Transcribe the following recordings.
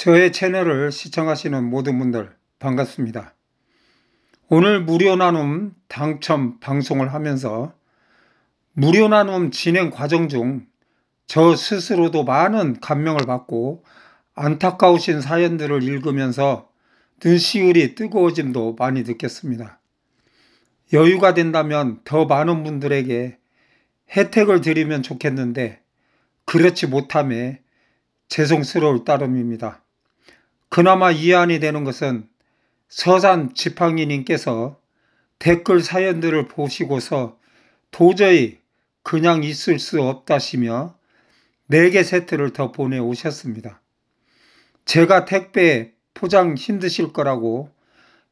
저의 채널을 시청하시는 모든 분들 반갑습니다. 오늘 무료 나눔 당첨 방송을 하면서 무료 나눔 진행 과정 중 저 스스로도 많은 감명을 받고 안타까우신 사연들을 읽으면서 눈시울이 뜨거워짐도 많이 느꼈습니다. 여유가 된다면 더 많은 분들에게 혜택을 드리면 좋겠는데 그렇지 못함에 죄송스러울 따름입니다. 그나마 이안이 되는 것은 서산 지팡이님께서 댓글 사연들을 보시고서 도저히 그냥 있을 수 없다시며 4개 세트를 더 보내오셨습니다. 제가 택배 포장 힘드실 거라고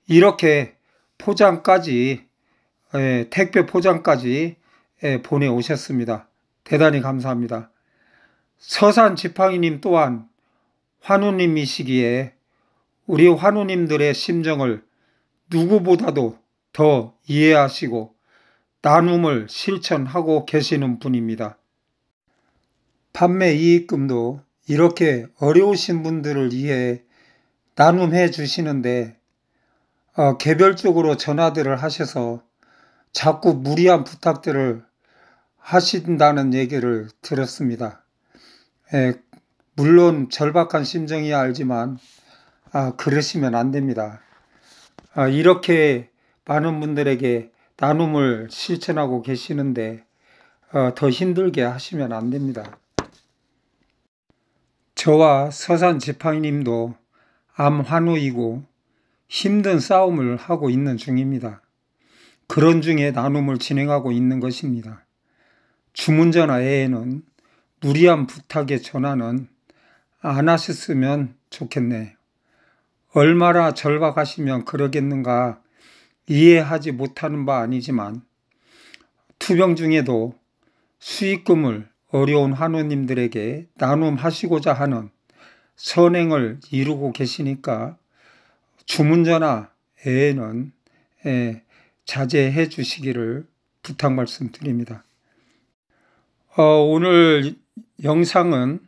이렇게 포장까지 예, 택배 포장까지 예, 보내오셨습니다. 대단히 감사합니다. 서산 지팡이님 또한 환우님이시기에 우리 환우님들의 심정을 누구보다도 더 이해하시고 나눔을 실천하고 계시는 분입니다. 판매 이익금도 이렇게 어려우신 분들을 위해 나눔해 주시는데 어, 개별적으로 전화들을 하셔서 자꾸 무리한 부탁들을 하신다는 얘기를 들었습니다. 예, 물론 절박한 심정이야 알지만 아, 그러시면 안 됩니다. 아, 이렇게 많은 분들에게 나눔을 실천하고 계시는데 어, 더 힘들게 하시면 안 됩니다. 저와 서산 지팡이님도 암 환우이고 힘든 싸움을 하고 있는 중입니다. 그런 중에 나눔을 진행하고 있는 것입니다. 주문전화 애에는 무리한 부탁의 전화는 안 하셨으면 좋겠네. 얼마나 절박하시면 그러겠는가 이해하지 못하는 바 아니지만 투병 중에도 수익금을 어려운 한우님들에게 나눔하시고자 하는 선행을 이루고 계시니까 주문전화 애에는 예, 자제해 주시기를 부탁 말씀드립니다. 어, 오늘 영상은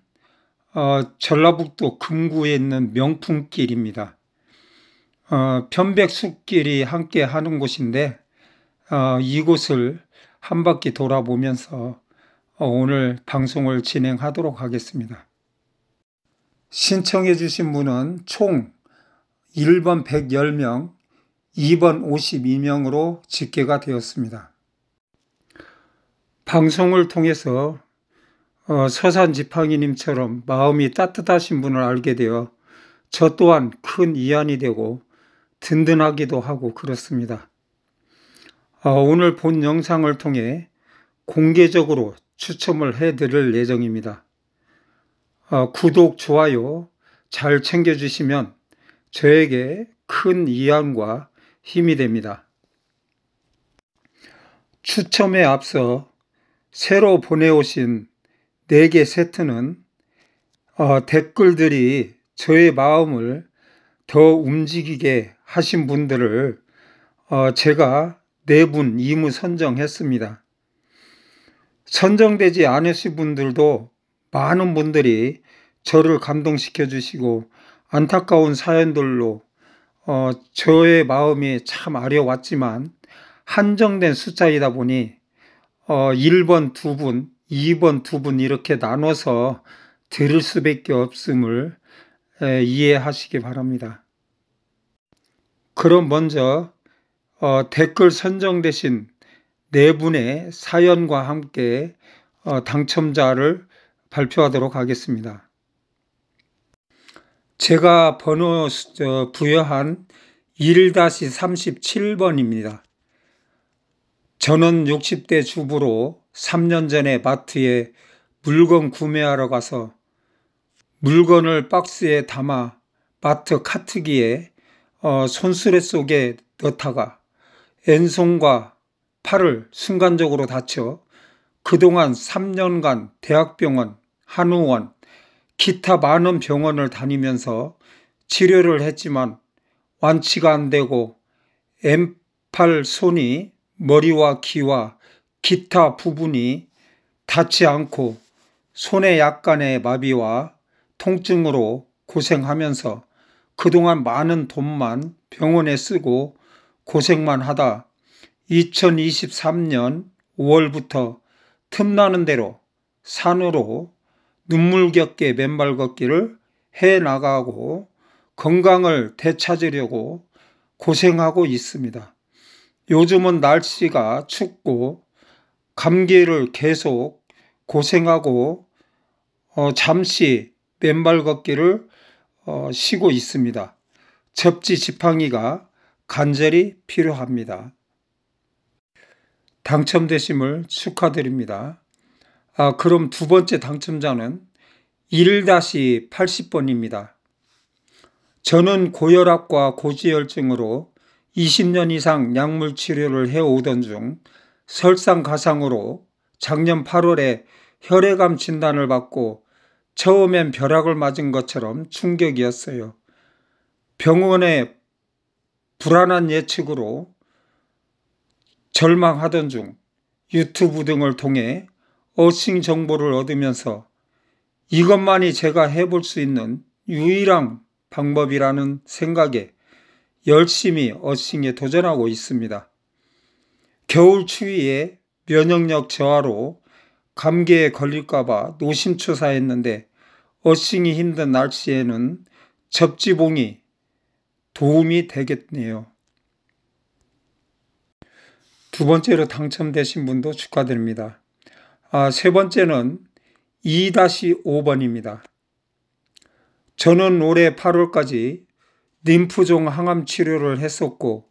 어, 전라북도 금구에 있는 명품길입니다. 어, 편백숲길이 함께 하는 곳인데 어, 이곳을 한 바퀴 돌아보면서 어, 오늘 방송을 진행하도록 하겠습니다. 신청해 주신 분은 총 1번 110명, 2번 52명으로 집계가 되었습니다. 방송을 통해서 어, 서산 지팡이님처럼 마음이 따뜻하신 분을 알게 되어 저 또한 큰 이안이 되고 든든하기도 하고 그렇습니다. 어, 오늘 본 영상을 통해 공개적으로 추첨을 해드릴 예정입니다. 어, 구독, 좋아요 잘 챙겨주시면 저에게 큰 이안과 힘이 됩니다. 추첨에 앞서 새로 보내오신 네개 세트는 어, 댓글들이 저의 마음을 더 움직이게 하신 분들을 어, 제가 네 분 임무 선정했습니다. 선정되지 않으신 분들도 많은 분들이 저를 감동시켜 주시고 안타까운 사연들로 어, 저의 마음이 참 아려왔지만 한정된 숫자이다 보니 어, 1번 2 분, 2번, 두 분 이렇게 나눠서 들을 수밖에 없음을 이해하시기 바랍니다. 그럼 먼저 어, 댓글 선정되신 네 분의 사연과 함께 어, 당첨자를 발표하도록 하겠습니다. 제가 번호 어, 부여한 1-37번입니다. 저는 60대 주부로 3년 전에 마트에 물건 구매하러 가서 물건을 박스에 담아 마트 카트기에 어, 손수레 속에 넣다가 왼손과 팔을 순간적으로 다쳐 그동안 3년간 대학병원, 한의원, 기타 많은 병원을 다니면서 치료를 했지만 완치가 안 되고 엠팔 손이 머리와 키와 기타 부분이 닿지 않고 손에 약간의 마비와 통증으로 고생하면서 그동안 많은 돈만 병원에 쓰고 고생만 하다 2023년 5월부터 틈나는 대로 산으로 눈물겹게 맨발 걷기를 해 나가고 건강을 되찾으려고 고생하고 있습니다. 요즘은 날씨가 춥고 감기를 계속 고생하고 어, 잠시 맨발 걷기를 어, 쉬고 있습니다. 접지 지팡이가 간절히 필요합니다. 당첨되심을 축하드립니다. 아, 그럼 두 번째 당첨자는 1-80번입니다. 저는 고혈압과 고지혈증으로 20년 이상 약물 치료를 해오던 중 설상가상으로 작년 8월에 혈액암 진단을 받고 처음엔 벼락을 맞은 것처럼 충격이었어요. 병원의 불안한 예측으로 절망하던 중 유튜브 등을 통해 어싱 정보를 얻으면서 이것만이 제가 해볼 수 있는 유일한 방법이라는 생각에 열심히 어싱에 도전하고 있습니다. 겨울 추위에 면역력 저하로 감기에 걸릴까봐 노심초사했는데 어싱이 힘든 날씨에는 접지봉이 도움이 되겠네요. 두 번째로 당첨되신 분도 축하드립니다. 아, 세 번째는 2-5번입니다. 저는 올해 8월까지 림프종 항암 치료를 했었고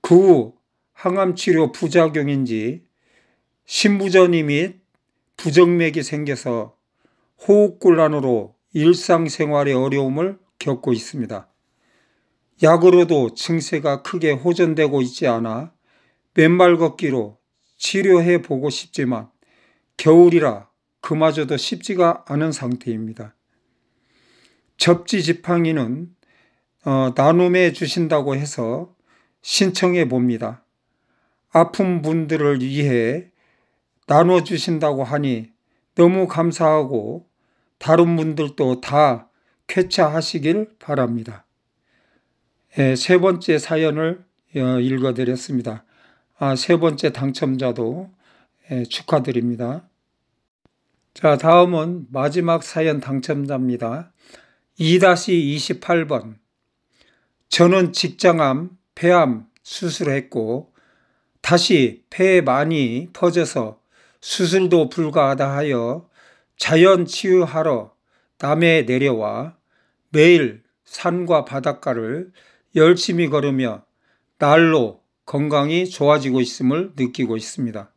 그 후 항암 치료 부작용인지 심부전이및 부정맥이 생겨서 호흡곤란으로 일상생활에 어려움을 겪고 있습니다. 약으로도 증세가 크게 호전되고 있지 않아 맨발 걷기로 치료해 보고 싶지만 겨울이라 그마저도 쉽지가 않은 상태입니다. 접지 지팡이는 어, 나눔해 주신다고 해서 신청해 봅니다. 아픈 분들을 위해 나눠 주신다고 하니 너무 감사하고 다른 분들도 다 쾌차하시길 바랍니다. 예, 세 번째 사연을 어, 읽어드렸습니다. 아, 세 번째 당첨자도 예, 축하드립니다. 자, 다음은 마지막 사연 당첨자입니다. 2-28번 저는 직장암, 폐암 수술했고 다시 폐에 많이 퍼져서 수술도 불가하다 하여 자연 치유하러 남해 내려와 매일 산과 바닷가를 열심히 걸으며 날로 건강이 좋아지고 있음을 느끼고 있습니다.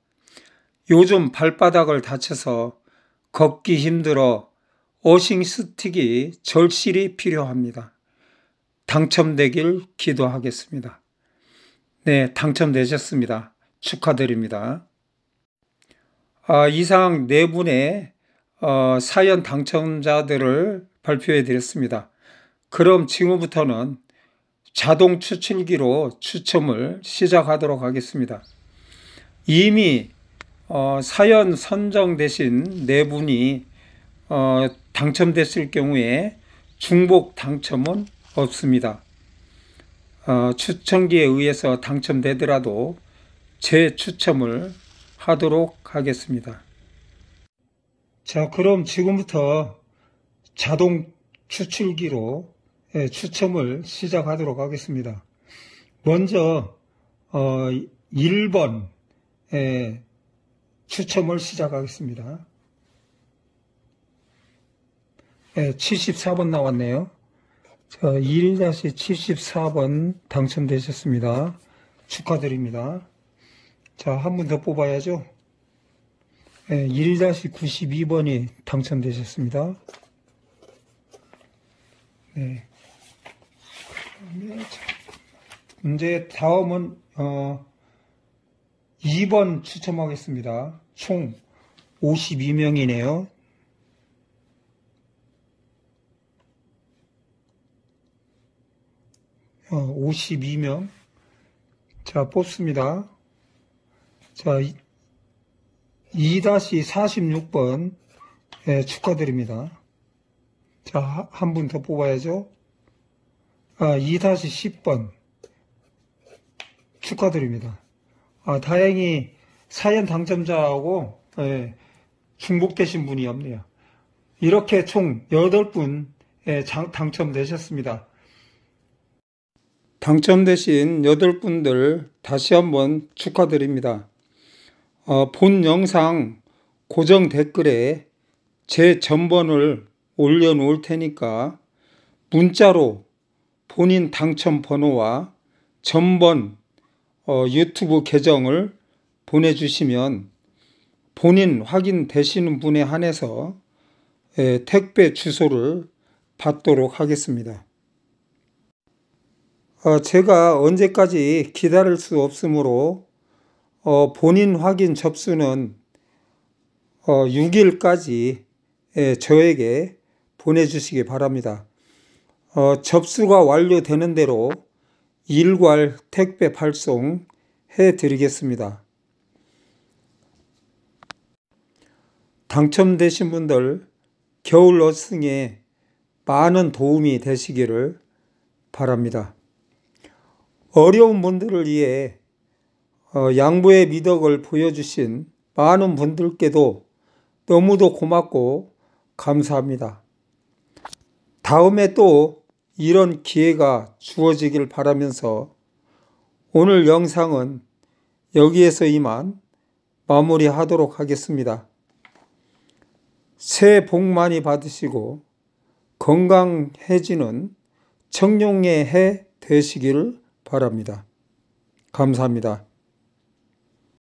요즘 발바닥을 다쳐서 걷기 힘들어 오싱스틱이 절실히 필요합니다. 당첨되길 기도하겠습니다. 네, 당첨되셨습니다. 축하드립니다. 아, 이상 네 분의 어, 사연 당첨자들을 발표해 드렸습니다. 그럼 지금부터는 자동 추출기로 추첨을 시작하도록 하겠습니다. 이미 어, 사연 선정되신 네 분이 어, 당첨됐을 경우에 중복 당첨은 없습니다. 어, 추천기에 의해서 당첨되더라도 재추첨을 하도록 하겠습니다. 자, 그럼 지금부터 자동 추출기로 예, 추첨을 시작하도록 하겠습니다. 먼저 어, 1번 예, 추첨을 시작하겠습니다. 예, 74번 나왔네요. 자, 1-74번 당첨되셨습니다. 축하드립니다. 자, 한 분 더 뽑아야죠. 네, 예, 1-92번이 당첨되셨습니다. 네. 이제 다음은 어, 2번 추첨하겠습니다. 총 52명이네요. 52명. 어, 자, 뽑습니다. 자, 2-46번 예, 축하드립니다. 자, 한 분 더 뽑아야죠. 아, 2-10번 축하드립니다. 아, 다행히 사연 당첨자하고 예, 중복되신 분이 없네요. 이렇게 총 8분 예, 당첨되셨습니다. 당첨되신 여덟 분들 다시 한번 축하드립니다. 어, 본 영상 고정 댓글에 제 전번을 올려놓을 테니까 문자로 본인 당첨 번호와 전번 어, 유튜브 계정을 보내주시면 본인 확인되시는 분에 한해서 예, 택배 주소를 받도록 하겠습니다. 어, 제가 언제까지 기다릴 수 없으므로 어, 본인 확인 접수는 어, 6일까지 예, 저에게 보내주시기 바랍니다. 어, 접수가 완료되는 대로 일괄 택배 발송 해 드리겠습니다. 당첨되신 분들 겨울 어승에 많은 도움이 되시기를 바랍니다. 어려운 분들을 위해 어, 양보의 미덕을 보여주신 많은 분들께도 너무도 고맙고 감사합니다. 다음에 또 이런 기회가 주어지길 바라면서 오늘 영상은 여기에서 이만 마무리하도록 하겠습니다. 새해 복 많이 받으시고 건강해지는 청룡의 해 되시길 기 바랍니다. 감사합니다.